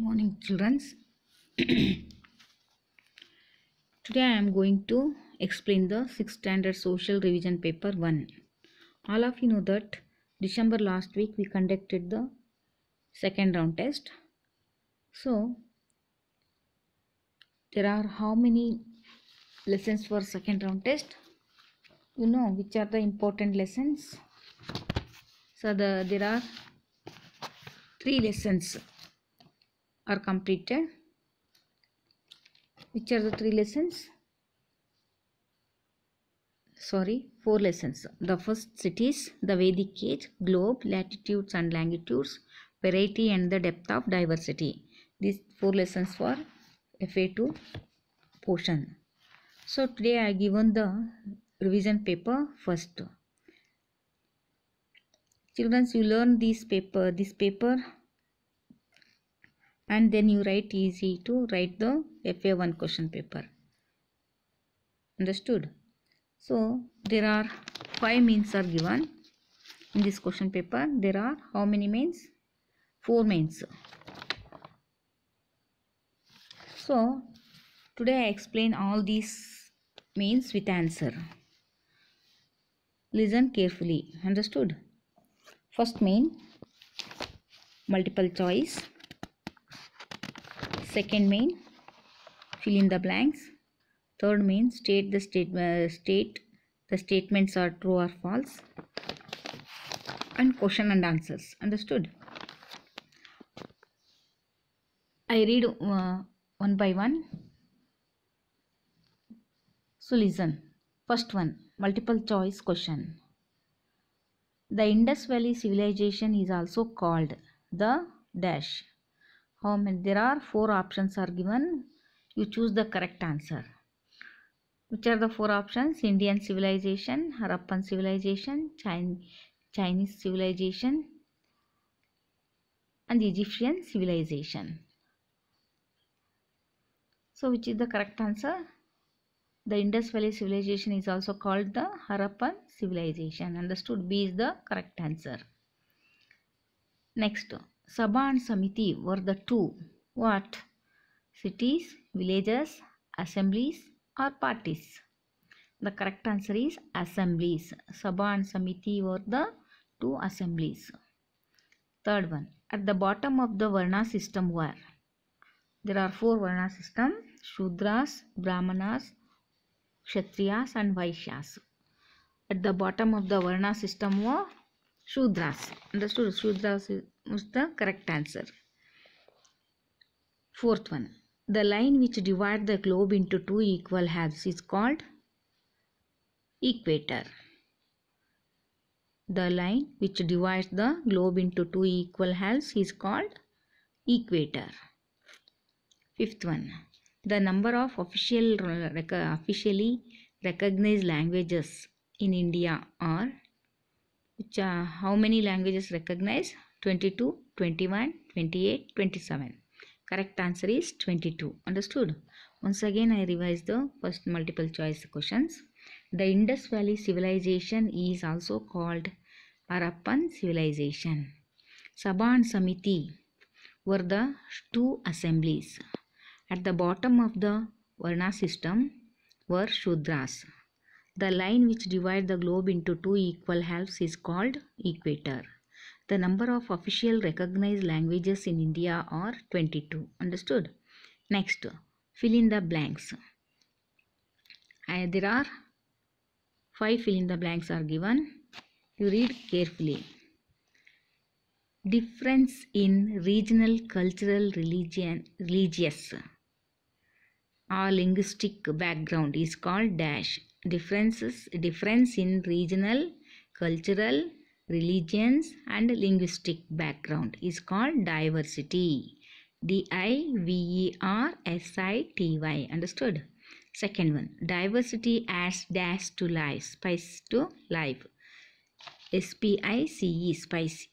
morning childrens today i am going to explain the 6th standard social revision paper 1 all of you know that december last week we conducted the second round test so there are how many lessons for second round test you know which are the important lessons so the there are three lessons are completed which are the three lessons sorry four lessons the first cities the vedic age globe latitudes and longitudes variety and the depth of diversity these four lessons for fa2 portion so today i given the revision paper first children you learn this paper this paper and then you write easy to write the FA1 question paper. Understood? So there are five means are given in this question paper. There are how many means? Four means. So today I explain all these means with answer. Listen carefully. Understood? First mean multiple choice second mean fill in the blanks third mean state the state uh, state the statements are true or false and question and answers understood i read uh, one by one so listen first one multiple choice question the indus valley civilization is also called the dash how um, many there are four options are given you choose the correct answer which are the four options indian civilization harappan civilization chinese civilization and egyptian civilization so which is the correct answer the indus valley civilization is also called the harappan civilization understood b is the correct answer next and Samiti were the two what? Cities, villages, assemblies or parties? The correct answer is assemblies. Sabha and Samiti were the two assemblies. Third one. At the bottom of the Varna system were? There are four Varna system. Shudras, Brahmanas, Kshatriyas and Vaishyas. At the bottom of the Varna system were Shudras. Understood? Shudras is the correct answer. Fourth one. The line which divides the globe into two equal halves is called equator. The line which divides the globe into two equal halves is called equator. Fifth one. The number of official, officially recognized languages in India are which uh, how many languages recognize 22 21 28 27 correct answer is 22 understood once again i revise the first multiple choice questions the indus valley civilization is also called harappan civilization sabha and samiti were the two assemblies at the bottom of the varna system were shudras the line which divides the globe into two equal halves is called equator. The number of official recognized languages in India are 22. Understood? Next, fill in the blanks. there are five fill in the blanks are given. You read carefully. Difference in regional cultural religion religious or linguistic background is called dash differences difference in regional cultural religions and linguistic background is called diversity d i v e r s i t y understood second one diversity adds dash to life spice to life s p i c e spicy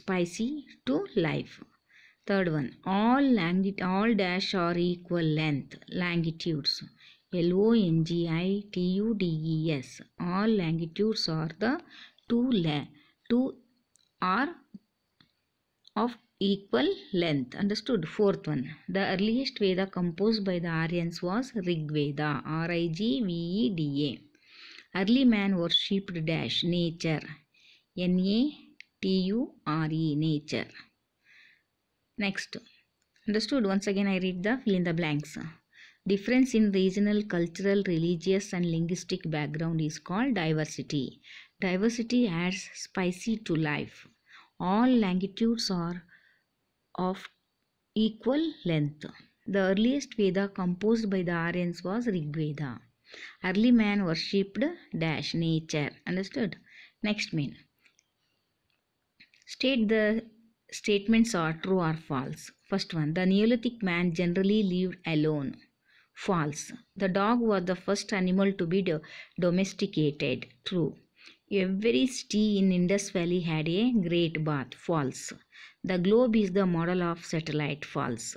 spicy to life third one all language all dash are equal length longitudes L-O-N-G-I-T-U-D-E-S. All longitudes are the two, la two are of equal length. Understood? Fourth one. The earliest Veda composed by the Aryans was Rig Veda. R-I-G-V-E-D-A. Early man worshipped dash nature. N-A-T-U-R-E nature. Next. Understood? Once again I read the fill in the blanks. Difference in regional, cultural, religious and linguistic background is called diversity. Diversity adds spicy to life. All longitudes are of equal length. The earliest Veda composed by the Aryans was Rig Veda. Early man worshipped dash nature. Understood? Next mean State the statements are true or false. First one, the Neolithic man generally lived alone. False. The dog was the first animal to be do- domesticated. True. Every city in Indus Valley had a great bath. False. The globe is the model of satellite. False.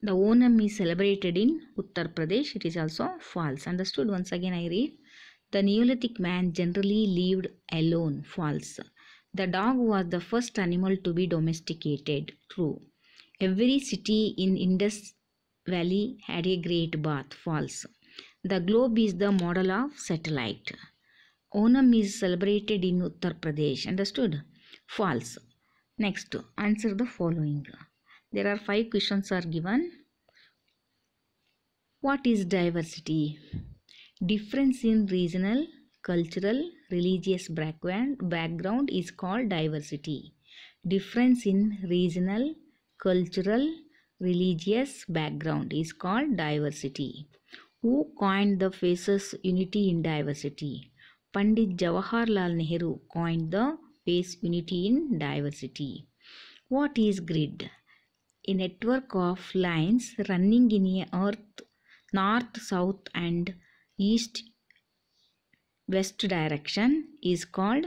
The Onam is celebrated in Uttar Pradesh. It is also false. Understood? Once again, I read. The Neolithic man generally lived alone. False. The dog was the first animal to be domesticated. True. Every city in Indus Valley had a great bath falls. The globe is the model of satellite. Onam is celebrated in Uttar Pradesh. Understood? False. Next, answer the following. There are five questions are given. What is diversity? Difference in regional, cultural, religious background is called diversity. Difference in regional, cultural, religious background is called diversity. Who coined the faces unity in diversity? Pandit Jawaharlal Nehru coined the face unity in diversity. What is grid? A network of lines running in a earth north, south and east west direction is called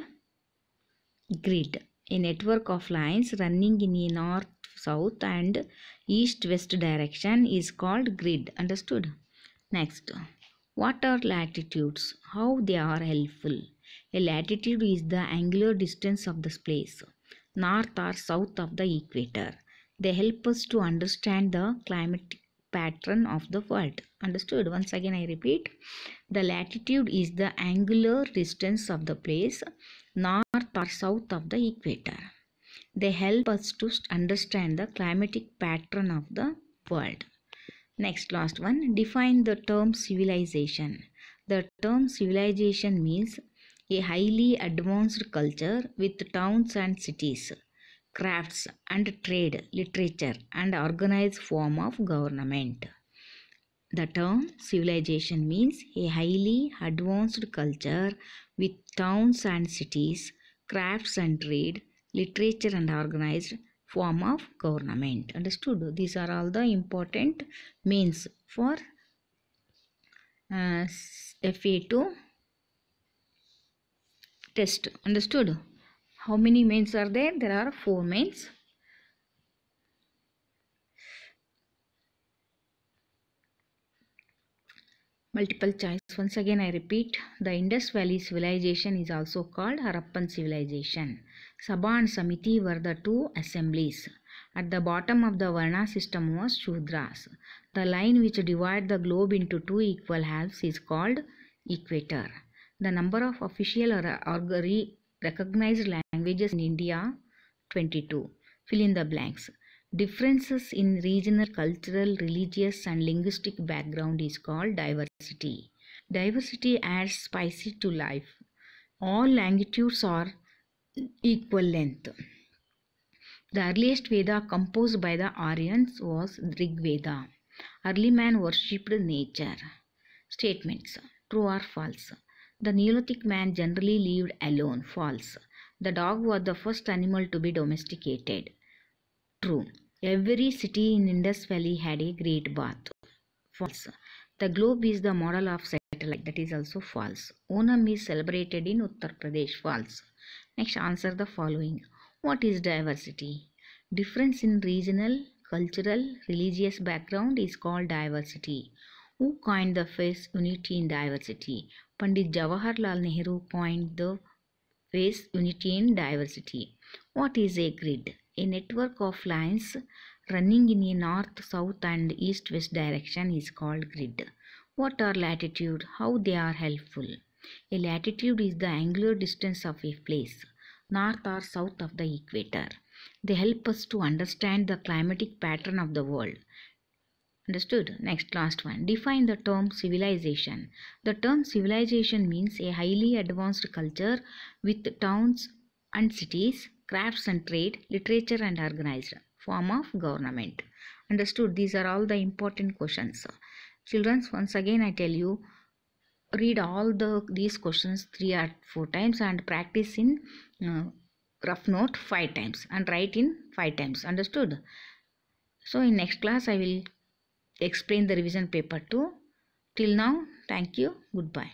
grid. A network of lines running in a north, south and east west direction is called grid understood next what are latitudes how they are helpful a latitude is the angular distance of this place north or south of the equator they help us to understand the climatic pattern of the world understood once again i repeat the latitude is the angular distance of the place north or south of the equator they help us to understand the climatic pattern of the world. Next, last one, define the term civilization. The term civilization means a highly advanced culture with towns and cities, crafts and trade, literature and organized form of government. The term civilization means a highly advanced culture with towns and cities, crafts and trade, literature and organized form of government understood these are all the important means for uh, fa2 test understood how many means are there there are four means. multiple choice once again I repeat, the Indus Valley civilization is also called Harappan civilization. Sabha and Samiti were the two assemblies. At the bottom of the Varna system was Shudras. The line which divides the globe into two equal halves is called equator. The number of official or, or recognized languages in India 22. Fill in the blanks. Differences in regional, cultural, religious and linguistic background is called diversity. Diversity adds spicy to life. All longitudes are equal length. The earliest Veda composed by the Aryans was Rig Veda. Early man worshipped nature. Statements True or false? The Neolithic man generally lived alone. False. The dog was the first animal to be domesticated. True. Every city in Indus Valley had a great bath. False. The globe is the model of like that is also false onam is celebrated in uttar pradesh false next answer the following what is diversity difference in regional cultural religious background is called diversity who coined the phrase unity in diversity pandit jawaharlal nehru coined the phrase unity in diversity what is a grid a network of lines running in a north, south and east-west direction is called grid. What are latitude? How they are helpful? A latitude is the angular distance of a place, north or south of the equator. They help us to understand the climatic pattern of the world. Understood? Next, last one. Define the term civilization. The term civilization means a highly advanced culture with towns and cities, crafts and trade, literature and organized form of government. Understood? These are all the important questions children once again i tell you read all the these questions three or four times and practice in uh, rough note five times and write in five times understood so in next class i will explain the revision paper too till now thank you goodbye